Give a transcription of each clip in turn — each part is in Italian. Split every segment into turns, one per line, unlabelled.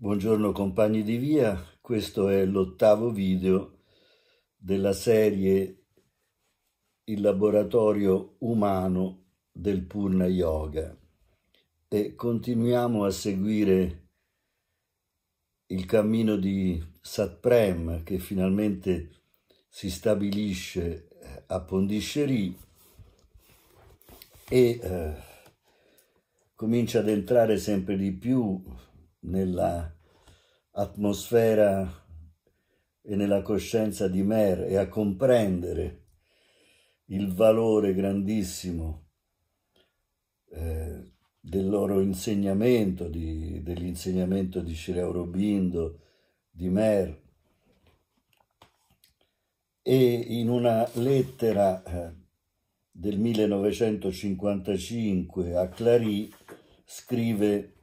Buongiorno compagni di via, questo è l'ottavo video della serie Il laboratorio umano del Purna Yoga e continuiamo a seguire il cammino di Satprem che finalmente si stabilisce a Pondicherry e eh, comincia ad entrare sempre di più nella atmosfera e nella coscienza di Mer e a comprendere il valore grandissimo eh, del loro insegnamento, di, dell'insegnamento di Sri Aurobindo, di Mer. E in una lettera eh, del 1955 a Clary scrive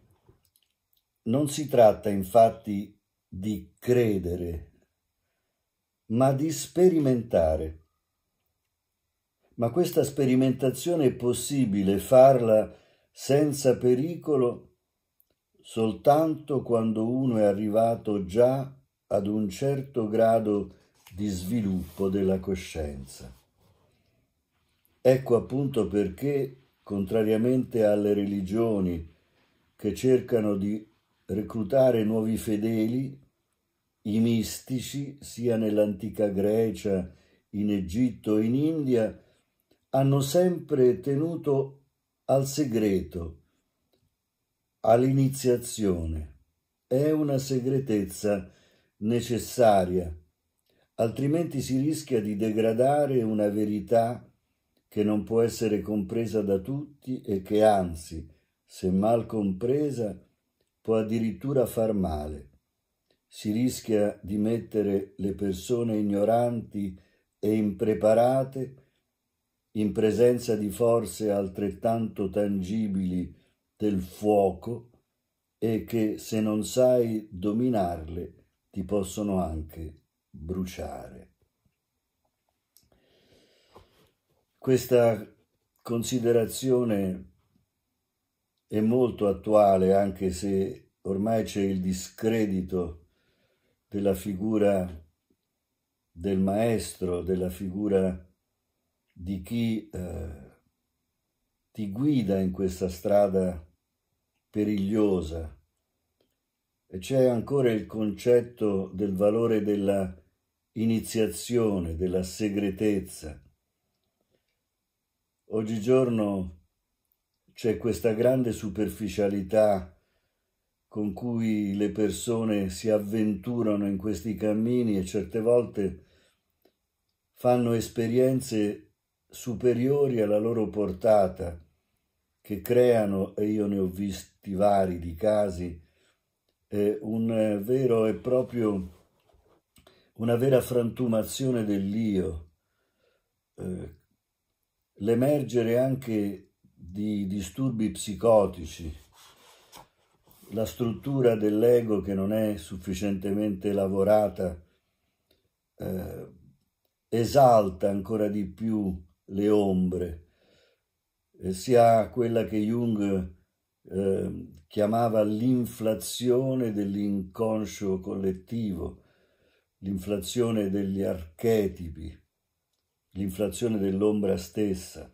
non si tratta infatti di credere, ma di sperimentare. Ma questa sperimentazione è possibile farla senza pericolo soltanto quando uno è arrivato già ad un certo grado di sviluppo della coscienza. Ecco appunto perché, contrariamente alle religioni che cercano di reclutare nuovi fedeli, i mistici, sia nell'antica Grecia, in Egitto e in India, hanno sempre tenuto al segreto, all'iniziazione. È una segretezza necessaria, altrimenti si rischia di degradare una verità che non può essere compresa da tutti e che anzi, se mal compresa, può addirittura far male. Si rischia di mettere le persone ignoranti e impreparate in presenza di forze altrettanto tangibili del fuoco e che se non sai dominarle ti possono anche bruciare. Questa considerazione è molto attuale anche se ormai c'è il discredito della figura del maestro, della figura di chi eh, ti guida in questa strada perigliosa. E c'è ancora il concetto del valore della iniziazione, della segretezza. Oggigiorno c'è questa grande superficialità con cui le persone si avventurano in questi cammini e certe volte fanno esperienze superiori alla loro portata, che creano, e io ne ho visti vari di casi, eh, un vero e proprio, una vera frantumazione dell'io, eh, l'emergere anche di disturbi psicotici, la struttura dell'ego che non è sufficientemente lavorata eh, esalta ancora di più le ombre, eh, si ha quella che Jung eh, chiamava l'inflazione dell'inconscio collettivo, l'inflazione degli archetipi, l'inflazione dell'ombra stessa.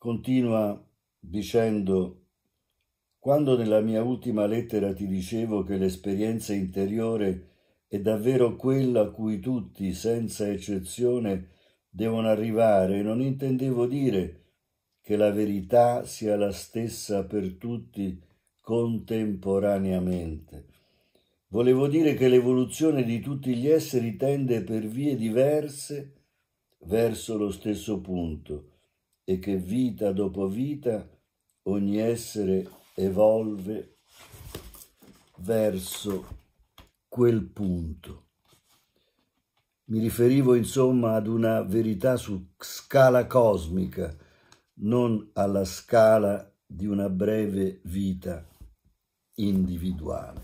Continua dicendo Quando nella mia ultima lettera ti dicevo che l'esperienza interiore è davvero quella a cui tutti, senza eccezione, devono arrivare, non intendevo dire che la verità sia la stessa per tutti contemporaneamente. Volevo dire che l'evoluzione di tutti gli esseri tende per vie diverse verso lo stesso punto e che vita dopo vita ogni essere evolve verso quel punto. Mi riferivo insomma ad una verità su scala cosmica, non alla scala di una breve vita individuale.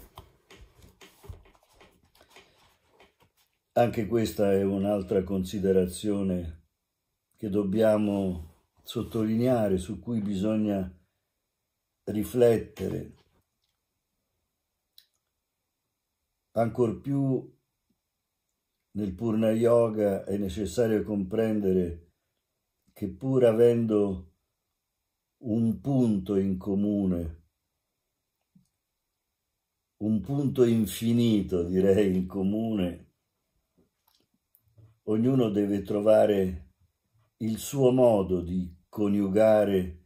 Anche questa è un'altra considerazione che dobbiamo sottolineare, su cui bisogna riflettere, ancor più nel Purna Yoga è necessario comprendere che pur avendo un punto in comune, un punto infinito direi in comune, ognuno deve trovare il suo modo di coniugare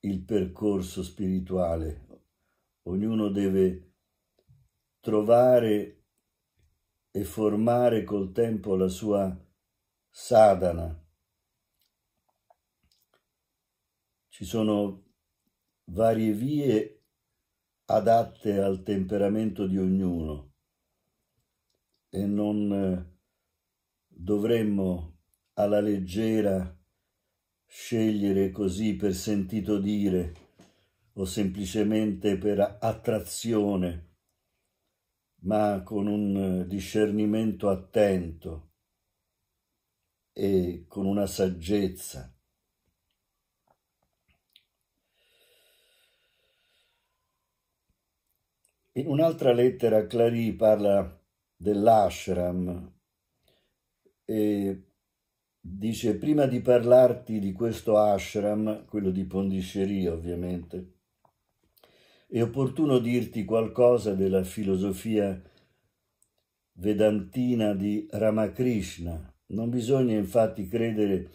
il percorso spirituale. Ognuno deve trovare e formare col tempo la sua sadhana. Ci sono varie vie adatte al temperamento di ognuno e non eh, dovremmo alla leggera scegliere così per sentito dire o semplicemente per attrazione, ma con un discernimento attento e con una saggezza. In un'altra lettera Clary parla dell'ashram e dice prima di parlarti di questo ashram, quello di Pondisceria ovviamente, è opportuno dirti qualcosa della filosofia vedantina di Ramakrishna. Non bisogna infatti credere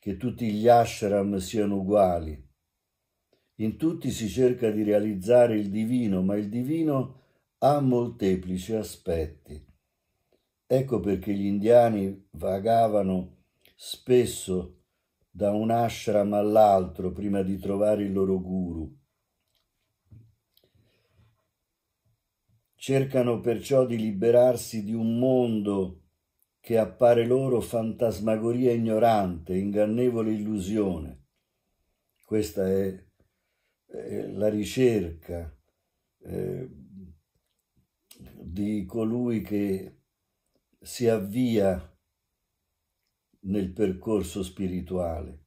che tutti gli ashram siano uguali. In tutti si cerca di realizzare il divino, ma il divino ha molteplici aspetti. Ecco perché gli indiani vagavano spesso da un ashram all'altro prima di trovare il loro guru. Cercano perciò di liberarsi di un mondo che appare loro fantasmagoria ignorante, ingannevole illusione. Questa è, è la ricerca eh, di colui che si avvia nel percorso spirituale.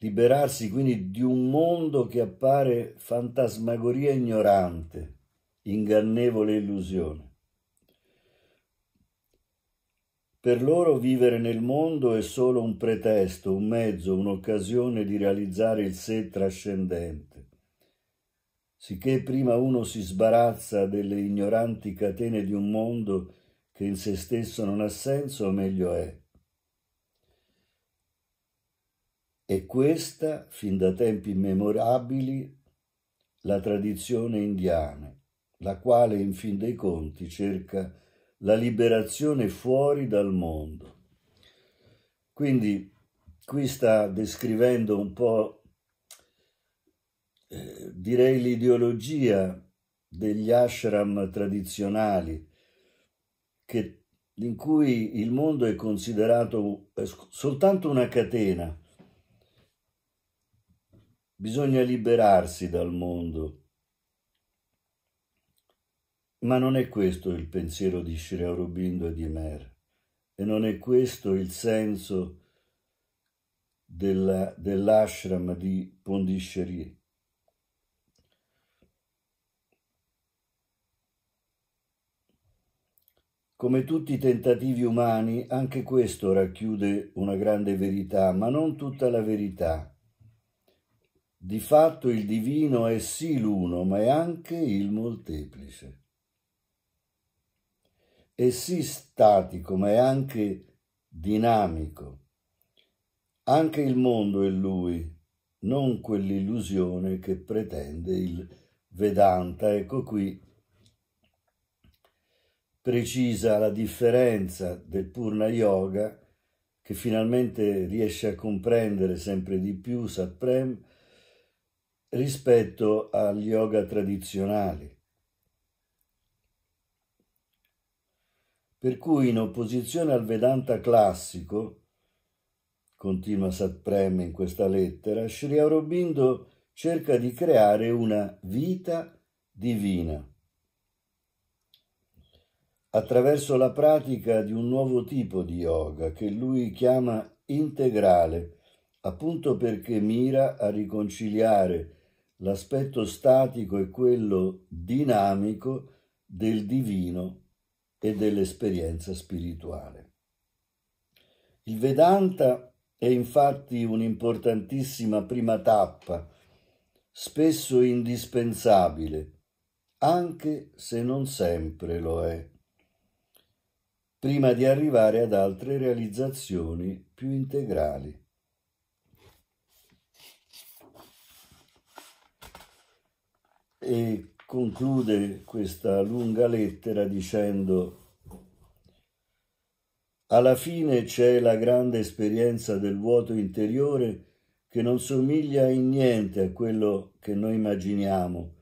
Liberarsi quindi di un mondo che appare fantasmagoria ignorante, ingannevole illusione. Per loro vivere nel mondo è solo un pretesto, un mezzo, un'occasione di realizzare il sé trascendente. Sicché prima uno si sbarazza delle ignoranti catene di un mondo che in se stesso non ha senso, o meglio è. E questa, fin da tempi immemorabili, la tradizione indiana, la quale in fin dei conti cerca la liberazione fuori dal mondo. Quindi qui sta descrivendo un po', eh, direi, l'ideologia degli ashram tradizionali, che, in cui il mondo è considerato soltanto una catena. Bisogna liberarsi dal mondo. Ma non è questo il pensiero di Sri Aurobindo e di Mer, e non è questo il senso della, dell'ashram di Pondiscerie. Come tutti i tentativi umani, anche questo racchiude una grande verità, ma non tutta la verità. Di fatto il divino è sì l'uno, ma è anche il molteplice. È sì statico, ma è anche dinamico. Anche il mondo è lui, non quell'illusione che pretende il Vedanta. Ecco qui precisa la differenza del Purna Yoga, che finalmente riesce a comprendere sempre di più Satprem, rispetto agli yoga tradizionali. Per cui, in opposizione al Vedanta classico, continua Satprem in questa lettera, Sri Aurobindo cerca di creare una vita divina attraverso la pratica di un nuovo tipo di yoga che lui chiama integrale, appunto perché mira a riconciliare l'aspetto statico e quello dinamico del divino e dell'esperienza spirituale. Il Vedanta è infatti un'importantissima prima tappa, spesso indispensabile, anche se non sempre lo è prima di arrivare ad altre realizzazioni più integrali. E conclude questa lunga lettera dicendo alla fine c'è la grande esperienza del vuoto interiore che non somiglia in niente a quello che noi immaginiamo,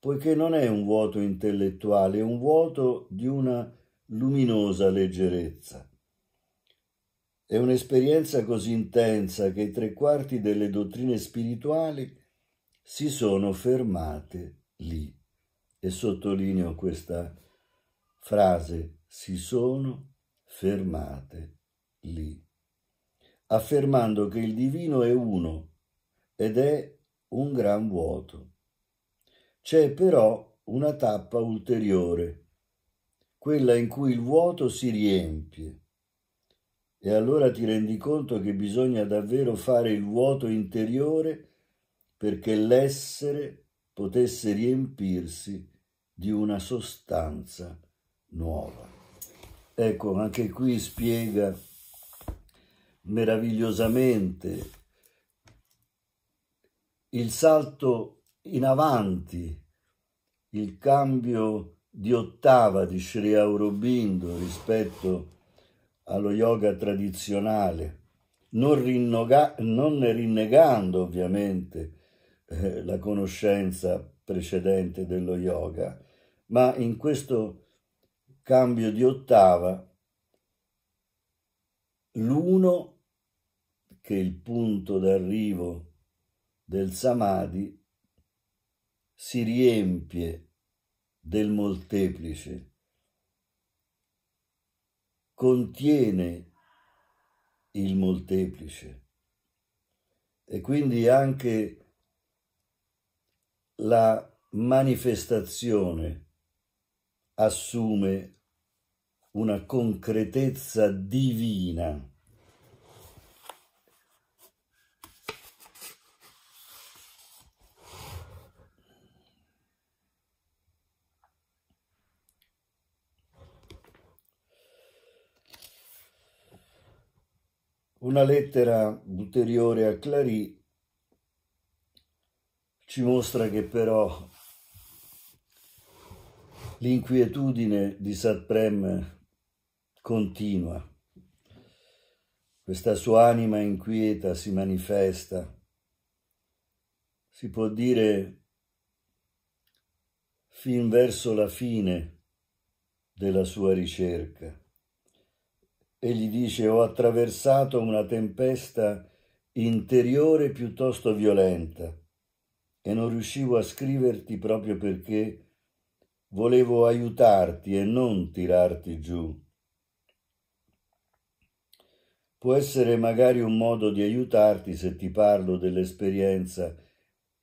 poiché non è un vuoto intellettuale, è un vuoto di una luminosa leggerezza. È un'esperienza così intensa che i tre quarti delle dottrine spirituali si sono fermate lì. E sottolineo questa frase, si sono fermate lì, affermando che il divino è uno ed è un gran vuoto. C'è però una tappa ulteriore quella in cui il vuoto si riempie. E allora ti rendi conto che bisogna davvero fare il vuoto interiore perché l'essere potesse riempirsi di una sostanza nuova. Ecco, anche qui spiega meravigliosamente il salto in avanti, il cambio di ottava di Sri Aurobindo rispetto allo yoga tradizionale, non, rinnoga- non rinnegando ovviamente eh, la conoscenza precedente dello yoga, ma in questo cambio di ottava l'uno, che è il punto d'arrivo del samadhi, si riempie del molteplice. Contiene il molteplice e quindi anche la manifestazione assume una concretezza divina. Una lettera ulteriore a Clary ci mostra che però l'inquietudine di Satprem continua. Questa sua anima inquieta si manifesta. Si può dire fin verso la fine della sua ricerca e gli dice ho attraversato una tempesta interiore piuttosto violenta e non riuscivo a scriverti proprio perché volevo aiutarti e non tirarti giù. Può essere magari un modo di aiutarti se ti parlo dell'esperienza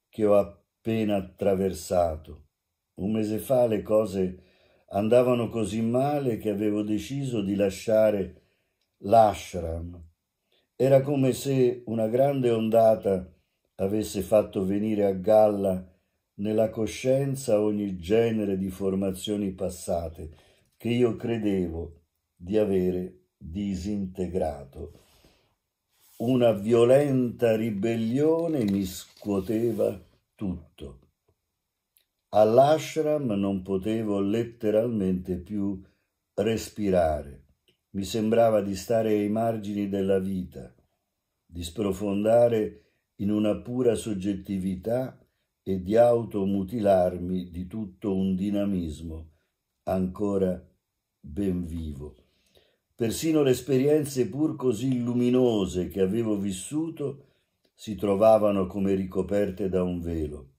che ho appena attraversato. Un mese fa le cose andavano così male che avevo deciso di lasciare l'ashram. Era come se una grande ondata avesse fatto venire a galla nella coscienza ogni genere di formazioni passate che io credevo di avere disintegrato. Una violenta ribellione mi scuoteva tutto. All'ashram non potevo letteralmente più respirare. Mi sembrava di stare ai margini della vita, di sprofondare in una pura soggettività e di automutilarmi di tutto un dinamismo ancora ben vivo. Persino le esperienze pur così luminose che avevo vissuto si trovavano come ricoperte da un velo,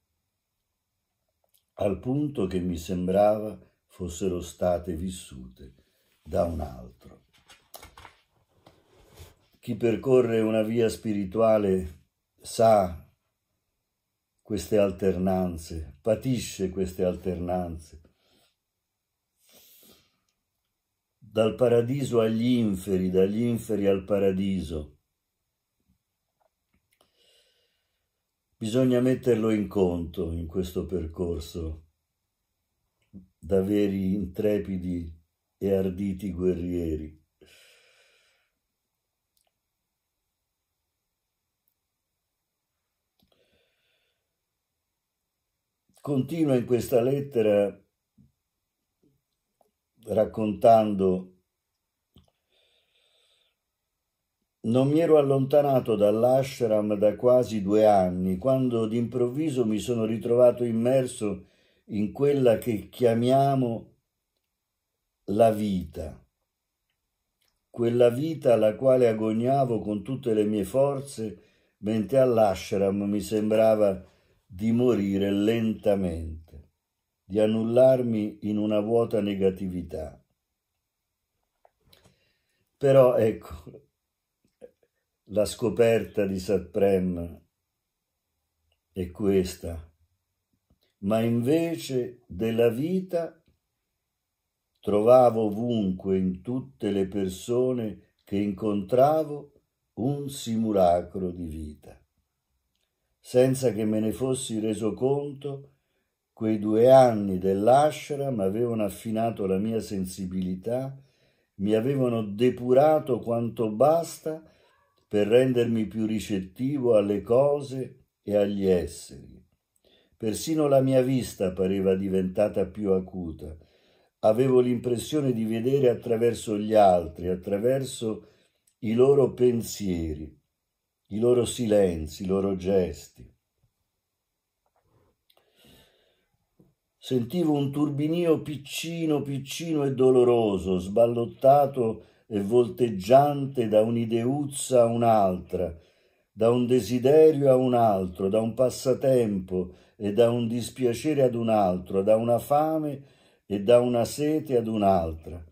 al punto che mi sembrava fossero state vissute da un altro. Chi percorre una via spirituale sa queste alternanze, patisce queste alternanze. Dal paradiso agli inferi, dagli inferi al paradiso. Bisogna metterlo in conto in questo percorso da veri intrepidi e arditi guerrieri. Continua in questa lettera raccontando Non mi ero allontanato dall'ashram da quasi due anni, quando d'improvviso mi sono ritrovato immerso in quella che chiamiamo la vita, quella vita alla quale agognavo con tutte le mie forze, mentre all'ashram mi sembrava di morire lentamente, di annullarmi in una vuota negatività. Però ecco, la scoperta di Satprem è questa, ma invece della vita trovavo ovunque in tutte le persone che incontravo un simulacro di vita senza che me ne fossi reso conto, quei due anni dell'ashram avevano affinato la mia sensibilità, mi avevano depurato quanto basta per rendermi più ricettivo alle cose e agli esseri. Persino la mia vista pareva diventata più acuta. Avevo l'impressione di vedere attraverso gli altri, attraverso i loro pensieri i loro silenzi, i loro gesti. Sentivo un turbinio piccino, piccino e doloroso, sballottato e volteggiante da un'ideuzza a un'altra, da un desiderio a un altro, da un passatempo e da un dispiacere ad un altro, da una fame e da una sete ad un'altra.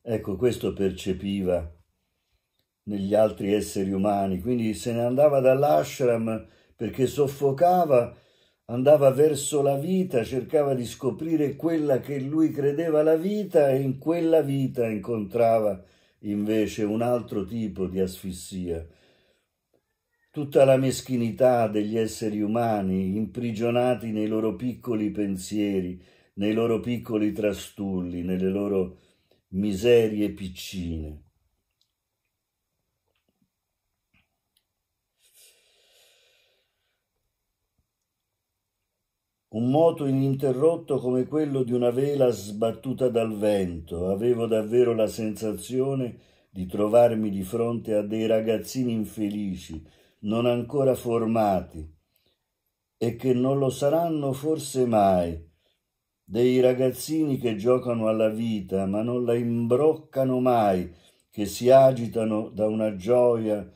Ecco, questo percepiva negli altri esseri umani, quindi se ne andava dall'ashram perché soffocava, andava verso la vita, cercava di scoprire quella che lui credeva la vita e in quella vita incontrava invece un altro tipo di asfissia. Tutta la meschinità degli esseri umani imprigionati nei loro piccoli pensieri, nei loro piccoli trastulli, nelle loro miserie piccine. un moto ininterrotto come quello di una vela sbattuta dal vento. Avevo davvero la sensazione di trovarmi di fronte a dei ragazzini infelici, non ancora formati, e che non lo saranno forse mai, dei ragazzini che giocano alla vita, ma non la imbroccano mai, che si agitano da una gioia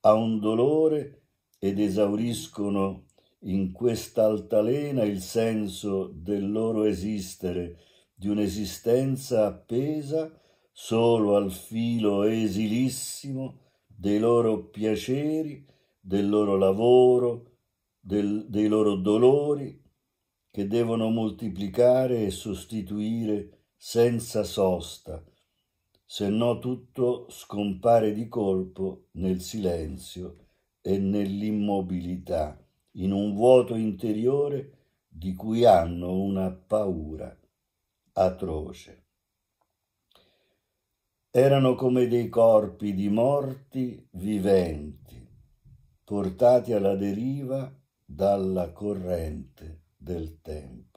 a un dolore ed esauriscono in quest'altalena il senso del loro esistere, di un'esistenza appesa solo al filo esilissimo dei loro piaceri, del loro lavoro, del, dei loro dolori, che devono moltiplicare e sostituire senza sosta, se no tutto scompare di colpo nel silenzio e nell'immobilità in un vuoto interiore di cui hanno una paura atroce. Erano come dei corpi di morti viventi, portati alla deriva dalla corrente del tempo.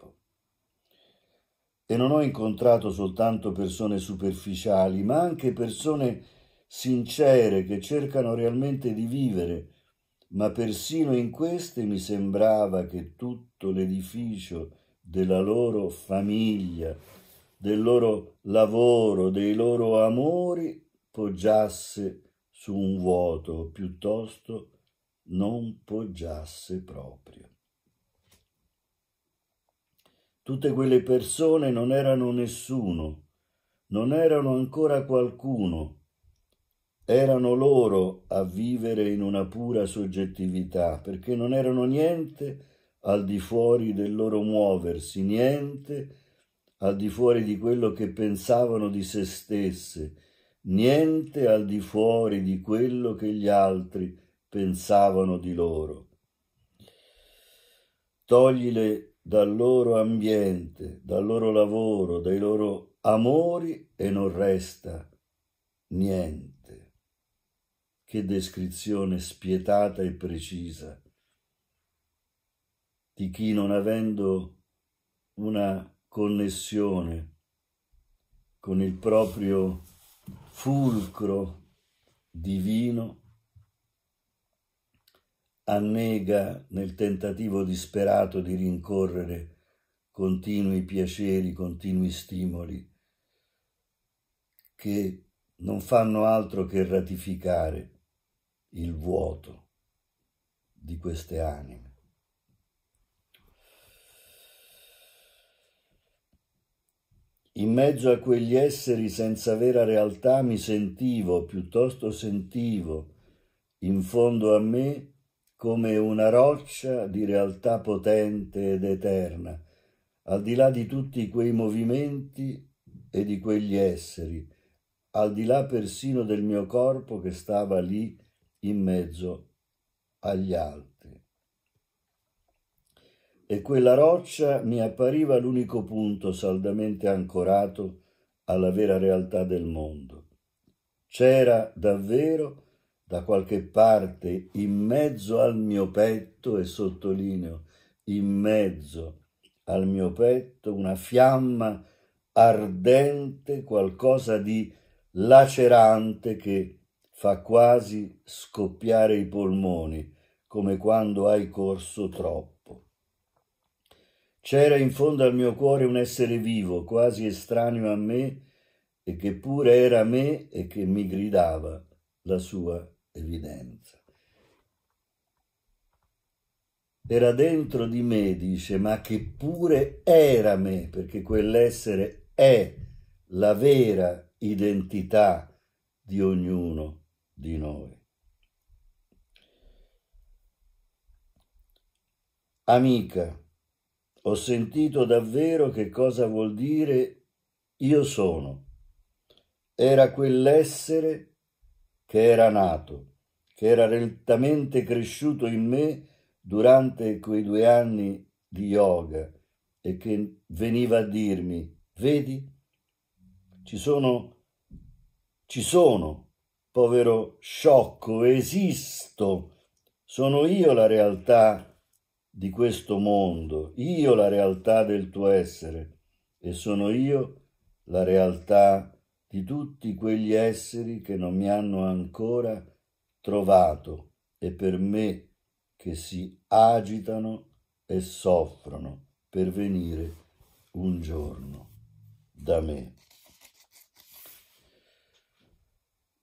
E non ho incontrato soltanto persone superficiali, ma anche persone sincere che cercano realmente di vivere ma persino in queste mi sembrava che tutto l'edificio della loro famiglia, del loro lavoro, dei loro amori poggiasse su un vuoto, piuttosto non poggiasse proprio. Tutte quelle persone non erano nessuno, non erano ancora qualcuno, erano loro a vivere in una pura soggettività, perché non erano niente al di fuori del loro muoversi, niente al di fuori di quello che pensavano di se stesse, niente al di fuori di quello che gli altri pensavano di loro. Togliele dal loro ambiente, dal loro lavoro, dai loro amori e non resta niente. Che descrizione spietata e precisa di chi non avendo una connessione con il proprio fulcro divino, annega nel tentativo disperato di rincorrere continui piaceri, continui stimoli che non fanno altro che ratificare il vuoto di queste anime. In mezzo a quegli esseri senza vera realtà mi sentivo, piuttosto sentivo, in fondo a me, come una roccia di realtà potente ed eterna, al di là di tutti quei movimenti e di quegli esseri, al di là persino del mio corpo che stava lì in mezzo agli altri. E quella roccia mi appariva l'unico punto saldamente ancorato alla vera realtà del mondo. C'era davvero da qualche parte in mezzo al mio petto, e sottolineo in mezzo al mio petto, una fiamma ardente, qualcosa di lacerante che fa quasi scoppiare i polmoni, come quando hai corso troppo. C'era in fondo al mio cuore un essere vivo, quasi estraneo a me, e che pure era me e che mi gridava la sua evidenza. Era dentro di me, dice, ma che pure era me, perché quell'essere è la vera identità di ognuno di noi. Amica, ho sentito davvero che cosa vuol dire io sono. Era quell'essere che era nato, che era lentamente cresciuto in me durante quei due anni di yoga e che veniva a dirmi, vedi, ci sono, ci sono Povero sciocco, esisto. Sono io la realtà di questo mondo, io la realtà del tuo essere e sono io la realtà di tutti quegli esseri che non mi hanno ancora trovato e per me che si agitano e soffrono per venire un giorno da me.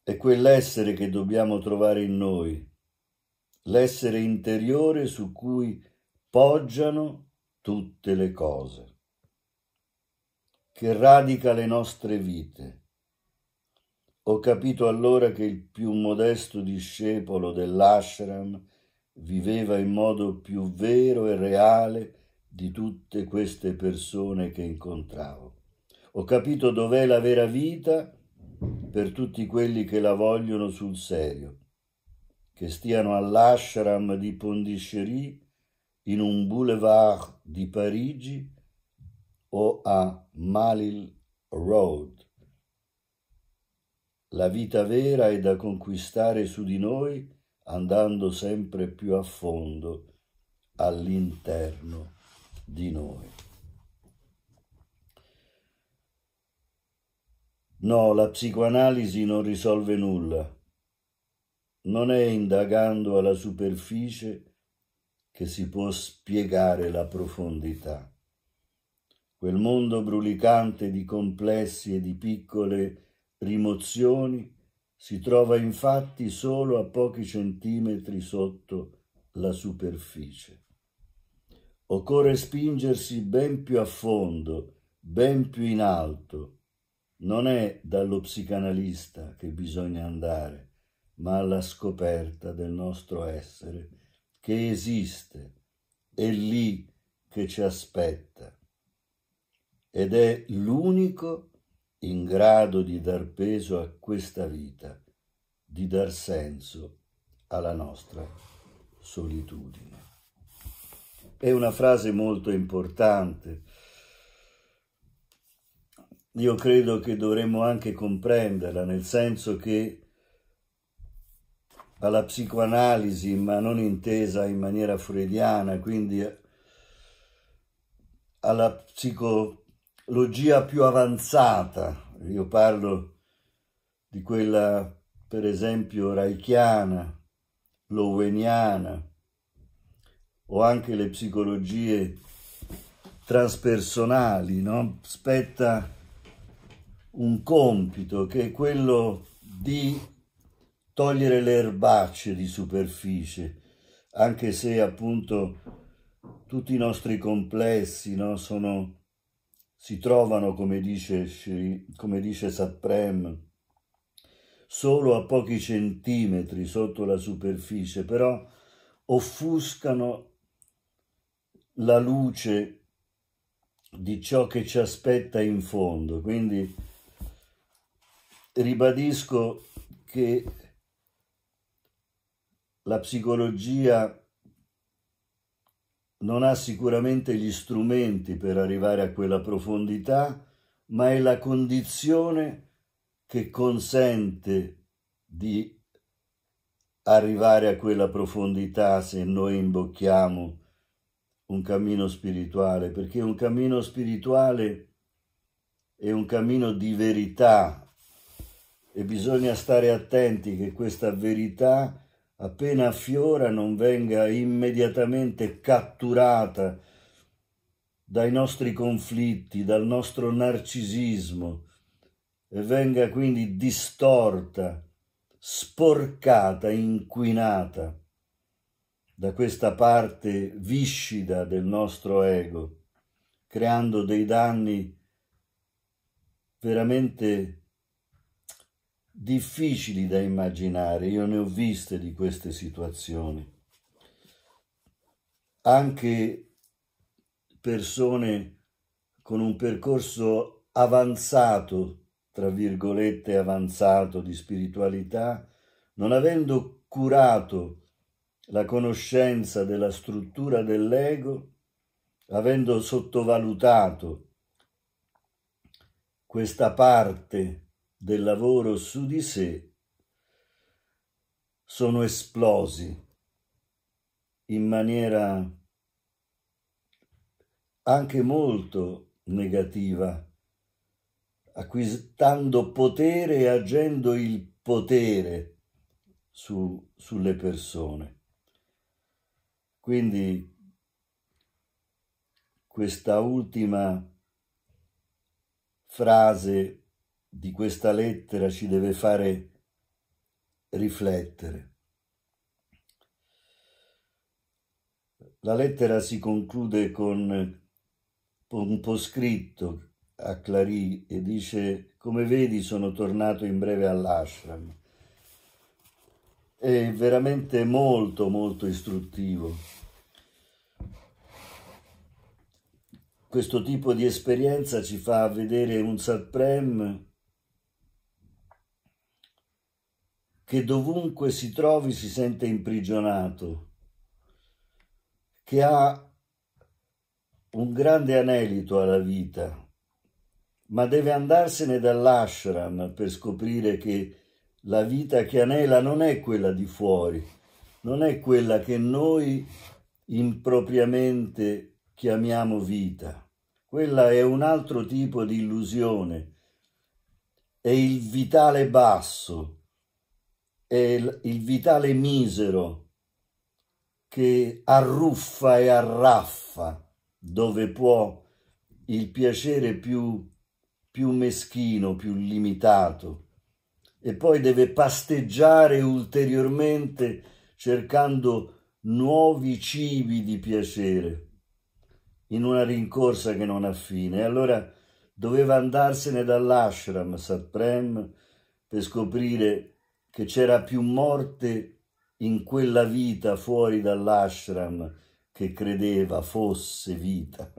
È quell'essere che dobbiamo trovare in noi, l'essere interiore su cui poggiano tutte le cose, che radica le nostre vite. Ho capito allora che il più modesto discepolo dell'ashram viveva in modo più vero e reale di tutte queste persone che incontravo. Ho capito dov'è la vera vita per tutti quelli che la vogliono sul serio, che stiano all'ashram di Pondicherry, in un boulevard di Parigi o a Malil Road. La vita vera è da conquistare su di noi andando sempre più a fondo all'interno di noi. No, la psicoanalisi non risolve nulla. Non è indagando alla superficie che si può spiegare la profondità. Quel mondo brulicante di complessi e di piccole rimozioni si trova infatti solo a pochi centimetri sotto la superficie. Occorre spingersi ben più a fondo, ben più in alto, non è dallo psicanalista che bisogna andare, ma alla scoperta del nostro essere che esiste, è lì che ci aspetta ed è l'unico in grado di dar peso a questa vita, di dar senso alla nostra solitudine. È una frase molto importante io credo che dovremmo anche comprenderla, nel senso che alla psicoanalisi, ma non intesa in maniera freudiana, quindi alla psicologia più avanzata, io parlo di quella per esempio reichiana, loweniana, o anche le psicologie transpersonali, no? spetta un compito che è quello di togliere le erbacce di superficie, anche se appunto tutti i nostri complessi no, sono, si trovano, come dice, come dice Saprem, solo a pochi centimetri sotto la superficie, però offuscano la luce di ciò che ci aspetta in fondo. Quindi ribadisco che la psicologia non ha sicuramente gli strumenti per arrivare a quella profondità, ma è la condizione che consente di arrivare a quella profondità se noi imbocchiamo un cammino spirituale, perché un cammino spirituale è un cammino di verità e bisogna stare attenti che questa verità appena affiora non venga immediatamente catturata dai nostri conflitti, dal nostro narcisismo e venga quindi distorta, sporcata, inquinata da questa parte viscida del nostro ego, creando dei danni veramente difficili da immaginare, io ne ho viste di queste situazioni. Anche persone con un percorso avanzato, tra virgolette avanzato di spiritualità, non avendo curato la conoscenza della struttura dell'ego, avendo sottovalutato questa parte del lavoro su di sé sono esplosi in maniera anche molto negativa, acquistando potere e agendo il potere su, sulle persone. Quindi questa ultima frase di questa lettera ci deve fare riflettere. La lettera si conclude con un poscritto a Clary e dice come vedi sono tornato in breve all'ashram. È veramente molto molto istruttivo. Questo tipo di esperienza ci fa vedere un Satprem che dovunque si trovi si sente imprigionato, che ha un grande anelito alla vita, ma deve andarsene dall'ashram per scoprire che la vita che anela non è quella di fuori, non è quella che noi impropriamente chiamiamo vita. Quella è un altro tipo di illusione, è il vitale basso, è il vitale misero che arruffa e arraffa dove può il piacere più, più meschino, più limitato e poi deve pasteggiare ulteriormente cercando nuovi cibi di piacere in una rincorsa che non ha fine. allora doveva andarsene dall'ashram Satprem per scoprire che c'era più morte in quella vita fuori dall'ashram che credeva fosse vita.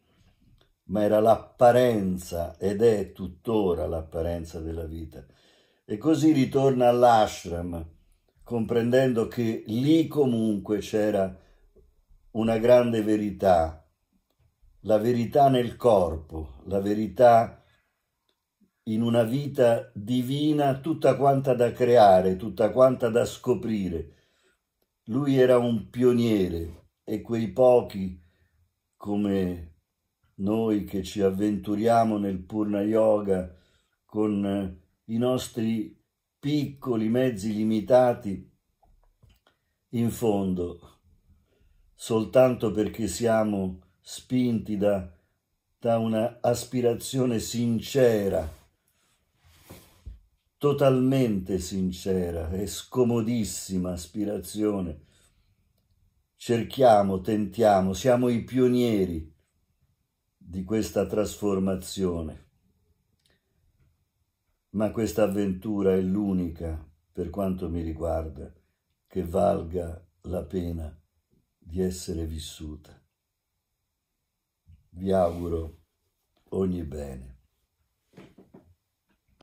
Ma era l'apparenza, ed è tuttora l'apparenza della vita. E così ritorna all'ashram, comprendendo che lì comunque c'era una grande verità, la verità nel corpo, la verità in una vita divina tutta quanta da creare, tutta quanta da scoprire. Lui era un pioniere e quei pochi come noi che ci avventuriamo nel Purna Yoga con i nostri piccoli mezzi limitati, in fondo, soltanto perché siamo spinti da, da una aspirazione sincera totalmente sincera e scomodissima aspirazione. Cerchiamo, tentiamo, siamo i pionieri di questa trasformazione. Ma questa avventura è l'unica, per quanto mi riguarda, che valga la pena di essere vissuta. Vi auguro ogni bene.